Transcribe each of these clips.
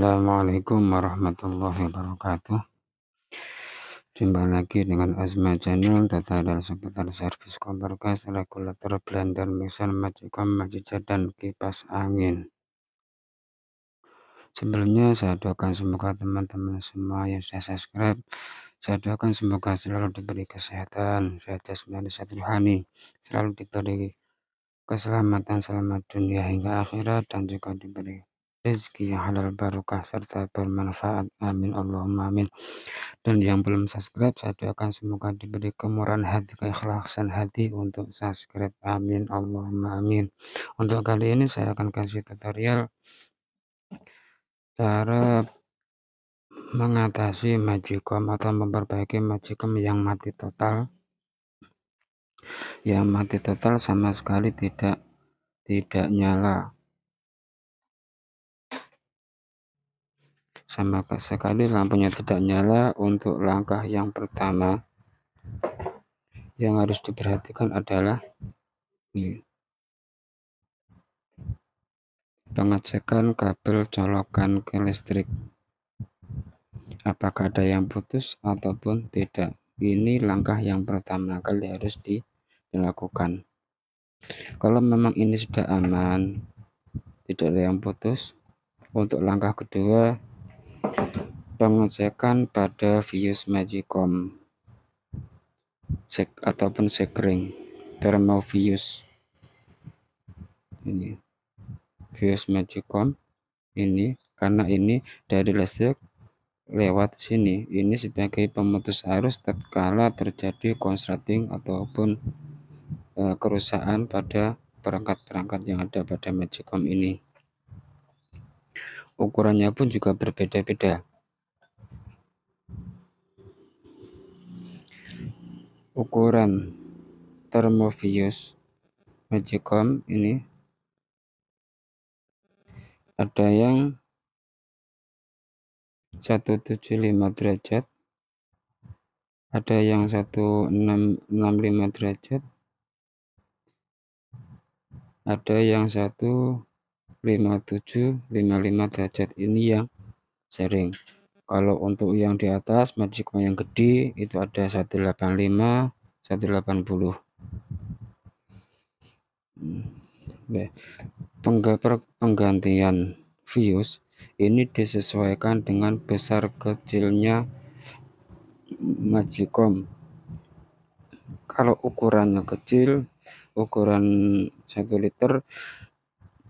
Assalamualaikum warahmatullahi wabarakatuh. Jumpa lagi dengan Azma Channel, tutorial seputar servis kompor gas regulator blender mixer, Majikom, majuja, dan kipas angin. Sebelumnya saya doakan semoga teman-teman semua yang sudah subscribe, saya doakan semoga selalu diberi kesehatan, sehat jasmani, sehat rohani, selalu diberi keselamatan, selamat dunia hingga akhirat, dan juga diberi Rezeki yang halal barokah serta bermanfaat. Amin Allahumma amin. Dan yang belum subscribe saya doakan semoga diberi kemurahan hati, keikhlasan hati untuk subscribe. Amin Allahumma amin. Untuk kali ini saya akan kasih tutorial cara mengatasi majikom atau memperbaiki majikom yang mati total. Yang mati total sama sekali tidak tidak nyala sama sekali lampunya tidak nyala untuk langkah yang pertama yang harus diperhatikan adalah ini pengecekan kabel colokan ke listrik apakah ada yang putus ataupun tidak ini langkah yang pertama kali harus dilakukan kalau memang ini sudah aman tidak ada yang putus untuk langkah kedua pengecekan pada Vius magicom cek ataupun sekring Vius ini Vius magicom ini karena ini dari listrik lewat sini ini sebagai pemutus arus tatkala terjadi konsleting ataupun e, kerusakan pada perangkat-perangkat yang ada pada magicom ini ukurannya pun juga berbeda-beda. Ukuran Thermovius magicom ini ada yang 175 derajat, ada yang 165 derajat, ada yang 1 57 55 derajat ini yang sering kalau untuk yang di atas magic yang gede itu ada 185 180 hmm. penggantian views ini disesuaikan dengan besar kecilnya magicom kalau ukurannya kecil ukuran 1 liter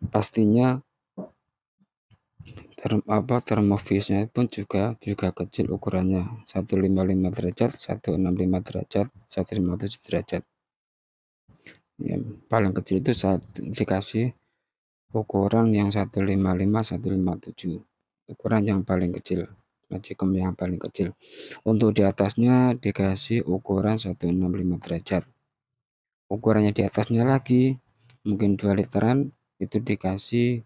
pastinya term apa termofusnya pun juga juga kecil ukurannya 155 derajat 165 derajat 157 derajat ya, paling kecil itu saat dikasih ukuran yang 155 157 ukuran yang paling kecil magicum yang paling kecil untuk di atasnya dikasih ukuran 165 derajat ukurannya di atasnya lagi mungkin dua literan itu dikasih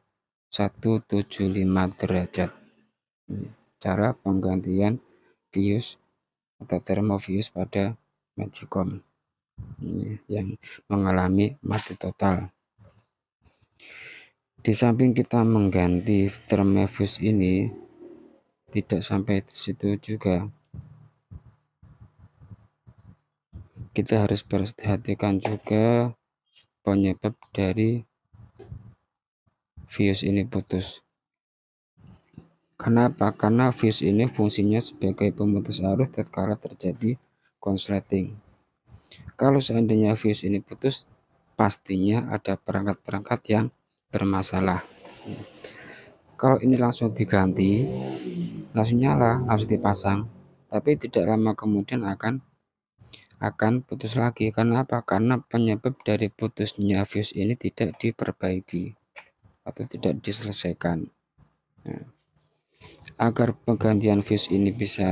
175 derajat. Cara penggantian fuse atau termofuse pada magicom yang mengalami mati total. Di samping kita mengganti termofuse ini tidak sampai di situ juga. Kita harus perhatikan juga penyebab dari Fuse ini putus. Kenapa? Karena fuse ini fungsinya sebagai pemutus arus terkala terjadi konsleting. Kalau seandainya fuse ini putus, pastinya ada perangkat-perangkat yang bermasalah. Kalau ini langsung diganti, langsung nyala, harus dipasang, tapi tidak lama kemudian akan akan putus lagi. Karena apa? Karena penyebab dari putusnya fuse ini tidak diperbaiki atau tidak diselesaikan. Nah, agar penggantian fuse ini bisa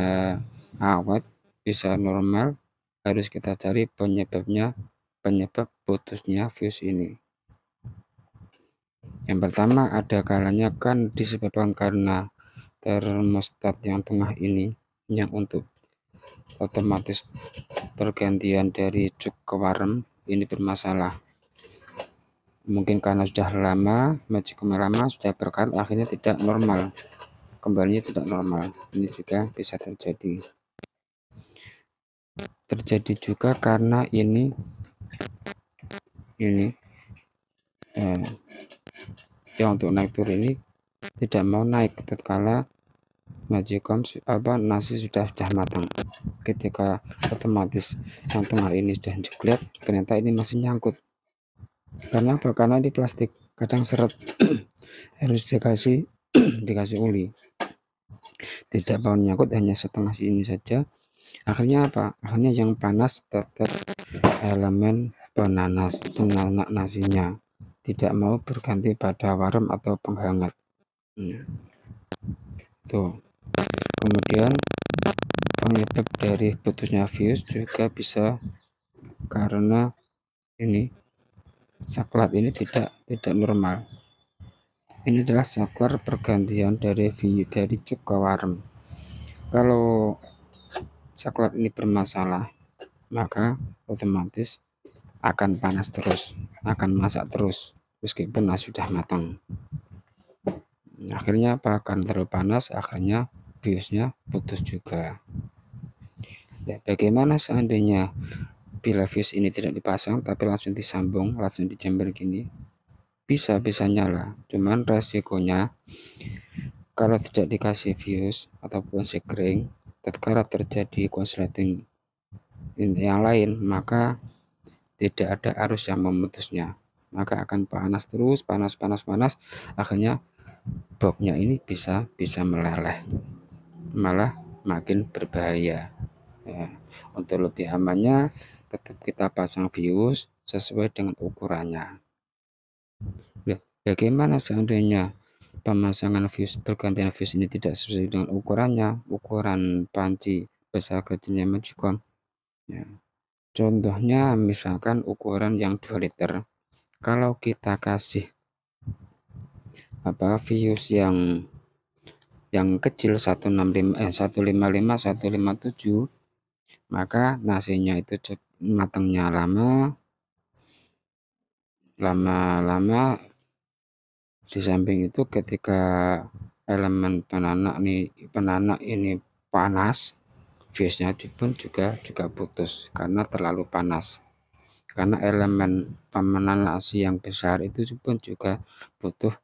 awet, bisa normal, harus kita cari penyebabnya, penyebab putusnya fuse ini. Yang pertama ada kalanya kan disebabkan karena termostat yang tengah ini yang untuk otomatis pergantian dari cuk ke warm ini bermasalah mungkin karena sudah lama magicumnya lama sudah berkat akhirnya tidak normal kembalinya tidak normal ini juga bisa terjadi terjadi juga karena ini ini eh, yang untuk naik tur ini tidak mau naik tatkala magicom apa nasi sudah sudah matang ketika otomatis yang tengah ini sudah jeglet ternyata ini masih nyangkut karena apa karena di plastik kadang seret harus dikasih dikasih uli tidak mau nyangkut hanya setengah sini saja akhirnya apa akhirnya yang panas tetap elemen penanas penanak nasinya tidak mau berganti pada warm atau penghangat hmm. tuh kemudian penyebab dari putusnya fuse juga bisa karena ini saklar ini tidak tidak normal ini adalah saklar pergantian dari dari cuka warm kalau saklar ini bermasalah maka otomatis akan panas terus akan masak terus meskipun sudah matang akhirnya apa akan terlalu panas akhirnya biusnya putus juga ya, bagaimana seandainya Bila fuse ini tidak dipasang tapi langsung disambung, langsung chamber gini, bisa-bisa nyala. Cuman resikonya kalau tidak dikasih fuse ataupun sekring, terkadang terjadi konsleting yang lain, maka tidak ada arus yang memutusnya. Maka akan panas terus, panas, panas, panas. Akhirnya boxnya ini bisa bisa meleleh, malah makin berbahaya. Ya. Untuk lebih amannya tetap kita pasang views sesuai dengan ukurannya. Ya, bagaimana seandainya pemasangan views pergantian views ini tidak sesuai dengan ukurannya, ukuran panci besar kecilnya magicom. Ya. Contohnya misalkan ukuran yang 2 liter. Kalau kita kasih apa views yang yang kecil 165 eh 155 157 maka nasinya itu matangnya lama, lama-lama di samping itu ketika elemen penanak nih penanak ini panas fuse-nya pun juga juga putus karena terlalu panas karena elemen pemenanak ASI yang besar itu pun juga butuh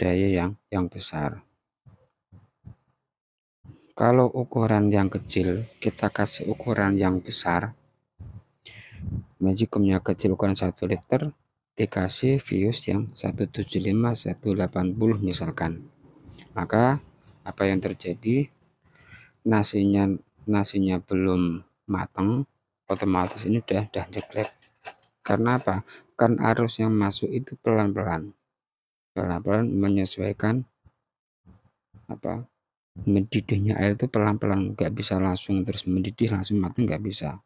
daya yang yang besar kalau ukuran yang kecil kita kasih ukuran yang besar yang kecil ukuran 1 liter dikasih views yang 175 180 misalkan maka apa yang terjadi nasinya nasinya belum matang otomatis ini udah udah jelek karena apa kan arus yang masuk itu pelan-pelan pelan-pelan menyesuaikan apa mendidihnya air itu pelan-pelan nggak bisa langsung terus mendidih langsung matang nggak bisa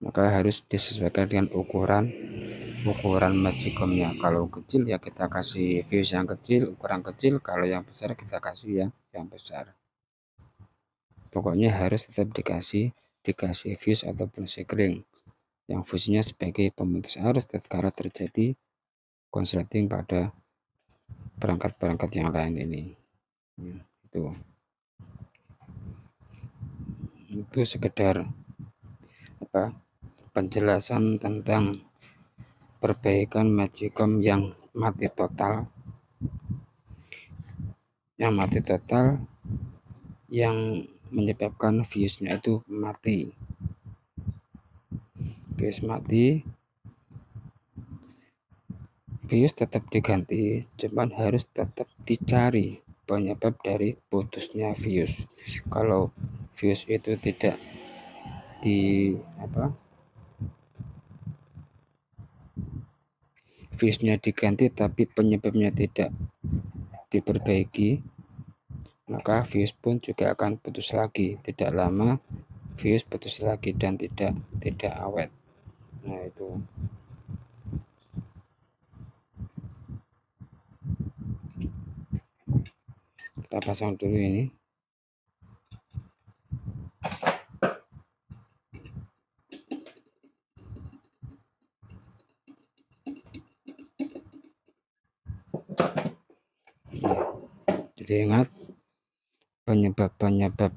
maka harus disesuaikan dengan ukuran ukuran magicomnya kalau kecil ya kita kasih views yang kecil ukuran kecil kalau yang besar kita kasih yang yang besar pokoknya harus tetap dikasih dikasih views ataupun sekring yang fungsinya sebagai pemutus arus karena terjadi konsleting pada perangkat-perangkat yang lain ini hmm, itu itu sekedar apa penjelasan tentang perbaikan magicom yang mati total yang mati total yang menyebabkan viewsnya itu mati views mati views tetap diganti cuman harus tetap dicari penyebab dari putusnya views kalau views itu tidak di apa nya diganti tapi penyebabnya tidak diperbaiki, maka fuse pun juga akan putus lagi. Tidak lama fuse putus lagi dan tidak tidak awet. Nah, itu. Kita pasang dulu ini. Ingat penyebab-penyebab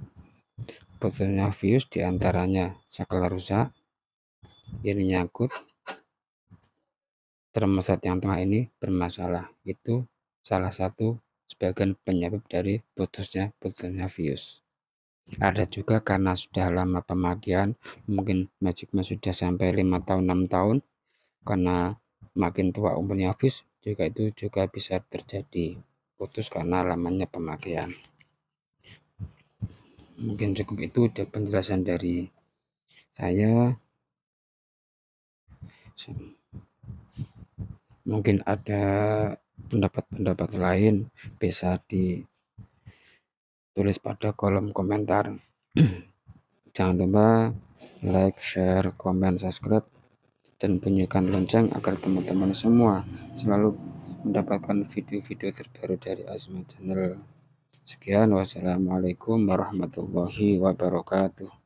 botulinum virus diantaranya rusak, ini nyangkut, termasuk yang tengah ini bermasalah itu salah satu sebagian penyebab dari putusnya putusnya virus. ada juga karena sudah lama pemakaian mungkin magicnya sudah sampai lima tahun enam tahun karena makin tua umurnya virus juga itu juga bisa terjadi putus karena lamanya pemakaian mungkin cukup itu penjelasan dari saya mungkin ada pendapat-pendapat lain bisa ditulis pada kolom komentar jangan lupa like, share, komen, subscribe dan bunyikan lonceng agar teman-teman semua selalu mendapatkan video-video terbaru dari asma Channel. Sekian, wassalamualaikum warahmatullahi wabarakatuh.